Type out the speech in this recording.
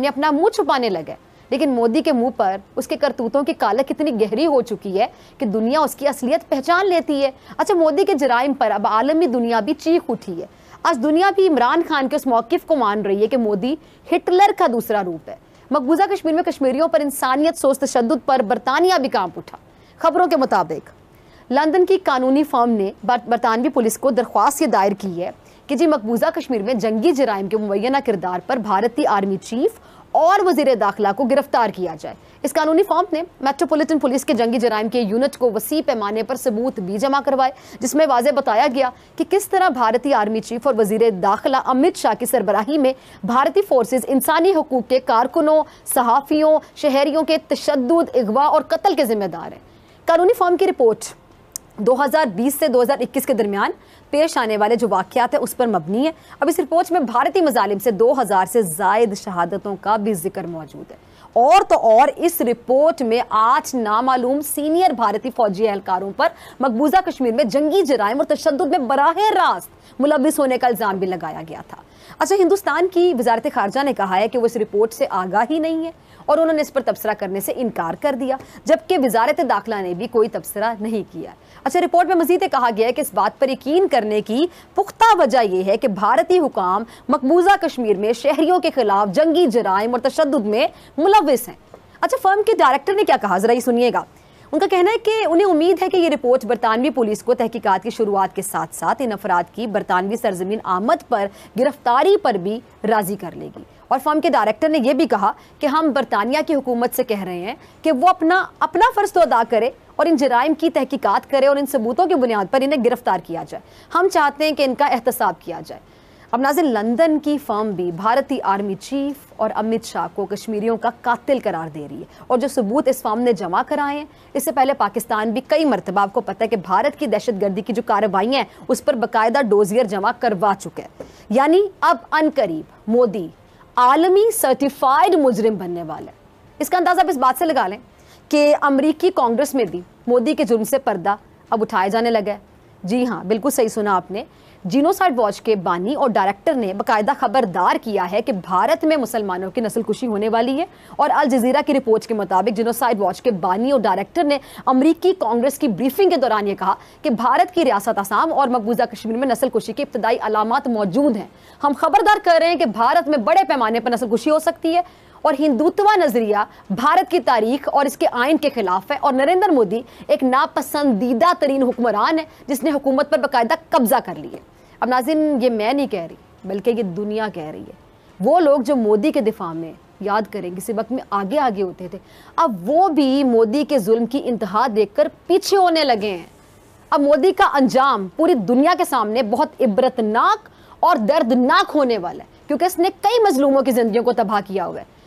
यानी अपना मुंह छुपाने लगे लेकिन मोदी के मुंह पर उसके करतूतों की कालक कितनी गहरी हो चुकी है कि दुनिया उसकी असलियत पहचान लेती है अच्छा मोदी के जराइम पर अब आलमी दुनिया भी चीख उठी है आज दुनिया भी इमरान खान के उस मौकफ को मान रही है कि मोदी हिटलर का दूसरा रूप है मकबूजा कश्मीर में कश्मीरियों पर इंसानियत सोच तशद पर बरतानिया भी कांप उठा खबरों के मुताबिक लंदन की कानूनी फर्म ने बरतानवी पुलिस को दरख्वास्त दायर की है कि जी मकबूजा कश्मीर में जंगी जराइम के मुबैना किरदार पर भारतीय आर्मी चीफ और वजीर दाखिला को गिरफ्तार किया जाए इस कानूनी फॉर्म ने मेट्रोपॉलिटन पुलिस के जंगी जराइम के यूनिट को वसी पैमाने पर सबूत भी जमा करवाए जिसमें वाजे बताया गया कि किस तरह भारतीय आर्मी चीफ और वजीर दाखिला अमित शाह की सरबराही में भारतीय फोर्सेज इंसानी हकूक के कारकुनों सहाफ़ियों शहरीों के तशद अगवा और कत्ल के जिम्मेदार हैं कानूनी फॉर्म की रिपोर्ट 2020 से 2021 के दरमियान पेश आने वाले जो वाक़ात है उस पर मबनी है अब इस रिपोर्ट में भारतीय मजालिम से दो हज़ार से जायद शहादतों का भी जिक्र मौजूद है और तो और इस रिपोर्ट में आठ नामालूम सीनियर भारतीय फौजी एहलकारों पर मकबूजा कश्मीर में जंगी जराइम और तशद में बराह रास्त मुलविस होने का इल्ज़ाम भी लगाया गया था अच्छा हिंदुस्तान की वजारत खारजा ने कहा है कि वो इस रिपोर्ट से आगा ही नहीं है और उन्होंने इस पर तबसरा करने से इनकार कर दिया जबकि वजारत दाखिला ने भी कोई तबसरा नहीं किया अच्छा रिपोर्ट में मजीद कहा गया है कि इस बात पर यकीन कर करने की पुख्ता वजह यह है कि भारतीय हुकाम मकबूजा कश्मीर में शहरियों के खिलाफ जंगी जराइम और तशद में मुलविस हैं अच्छा फर्म के डायरेक्टर ने क्या कहा जरा ये सुनिएगा उनका कहना है कि उन्हें उम्मीद है कि ये रिपोर्ट बरतानवी पुलिस को तहकीकात की शुरुआत के साथ साथ इन अफराद की बरतानवी सरजमीन आमद पर गिरफ्तारी पर भी राजी कर लेगी और फर्म के डायरेक्टर ने यह भी कहा कि हम बरतानिया की हुकूमत से कह रहे हैं कि वो अपना अपना फ़र्ज तो अदा करे और इन जराइम की तहकीकात करे और इन सबूतों की बुनियाद पर इन्हें गिरफ्तार किया जाए हम चाहते हैं कि इनका एहतसाब किया जाए अब नाजिन लंदन की फर्म भी भारतीय आर्मी चीफ और अमित शाह को कश्मीरियों का कातिल करार दे रही है और जो सबूत इस फर्म ने जमा कराए हैं इससे पहले पाकिस्तान भी कई मरतबा आपको पता है कि भारत की दहशतगर्दी की जो कार्रवाई है उस पर बाकायदा डोजियर जमा करवा चुके हैं यानी अब अनकरीब मोदी आलमी सर्टिफाइड मुजरिम बनने वाले इसका अंदाज़ आप इस बात से लगा लें कि अमरीकी कांग्रेस में भी मोदी के जुर्म से पर्दा अब उठाए जाने लगा है जी हाँ बिल्कुल सही सुना आपने जीनोसाइड वॉच के बानी और डायरेक्टर ने बाकायदा खबरदार किया है कि भारत में मुसलमानों की नस्लकुशी होने वाली है और अल जजीरा की रिपोर्ट के मुताबिक जीनोसाइड वॉच के बानी और डायरेक्टर ने अमरीकी कांग्रेस की ब्रीफिंग के दौरान यह कहा कि भारत की रियासत आसाम और मकबूजा कश्मीर में नस्लकुशी की इब्तदाई अलामत मौजूद हैं हम खबरदार कर रहे हैं कि भारत में बड़े पैमाने पर नस्लकुशी हो सकती है और हिंदुत्वा नज़रिया भारत की तारीख और इसके आयन के खिलाफ है और नरेंद्र मोदी एक नापसंदीदा तरीन हुक्मरान है जिसने हुकूमत पर बाकायदा कब्जा कर लिया अब नाजिन ये मैं नहीं कह रही बल्कि ये दुनिया कह रही है वो लोग जो मोदी के दिफा में याद करें किसी वक्त में आगे आगे होते थे अब वो भी मोदी के जुल्म की इंतहा देखकर पीछे होने लगे हैं अब मोदी का अंजाम पूरी दुनिया के सामने बहुत इबरतनाक और दर्दनाक होने वाला है क्योंकि इसने कई मजलूमों की जिंदगियों को तबाह किया हुआ है